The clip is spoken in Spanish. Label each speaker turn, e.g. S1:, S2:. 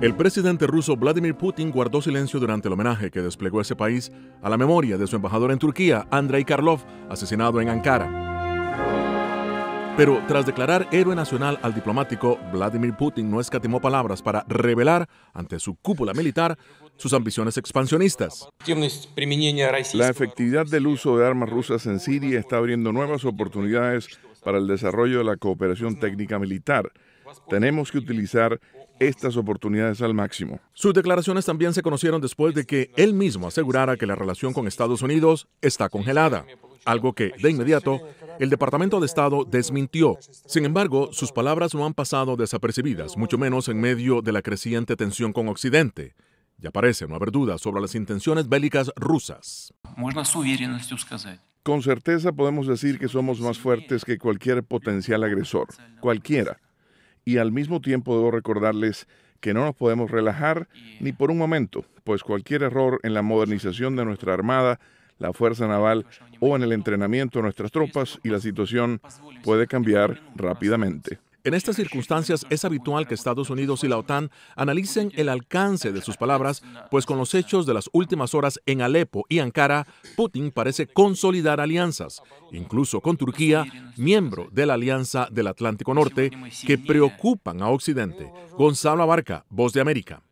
S1: El presidente ruso Vladimir Putin guardó silencio durante el homenaje que desplegó ese país a la memoria de su embajador en Turquía, Andrei Karlov, asesinado en Ankara. Pero tras declarar héroe nacional al diplomático, Vladimir Putin no escatimó palabras para revelar ante su cúpula militar sus ambiciones
S2: expansionistas. La efectividad del uso de armas rusas en Siria está abriendo nuevas oportunidades para el desarrollo de la cooperación técnica militar. Tenemos que utilizar estas oportunidades al máximo. Sus declaraciones también se
S1: conocieron después de que él mismo asegurara que la relación con Estados Unidos está congelada algo que, de inmediato, el Departamento de Estado desmintió. Sin embargo, sus palabras no han pasado desapercibidas, mucho menos en medio de la creciente tensión con Occidente. Ya parece no haber dudas sobre las intenciones bélicas rusas.
S2: Con certeza podemos decir que somos más fuertes que cualquier potencial agresor, cualquiera. Y al mismo tiempo debo recordarles que no nos podemos relajar ni por un momento, pues cualquier error en la modernización de nuestra Armada la Fuerza Naval o en el entrenamiento de nuestras tropas y la situación puede cambiar rápidamente. En estas circunstancias es habitual
S1: que Estados Unidos y la OTAN analicen el alcance de sus palabras, pues con los hechos de las últimas horas en Alepo y Ankara, Putin parece consolidar alianzas, incluso con Turquía, miembro de la Alianza del Atlántico Norte, que preocupan a Occidente. Gonzalo Abarca, Voz de América.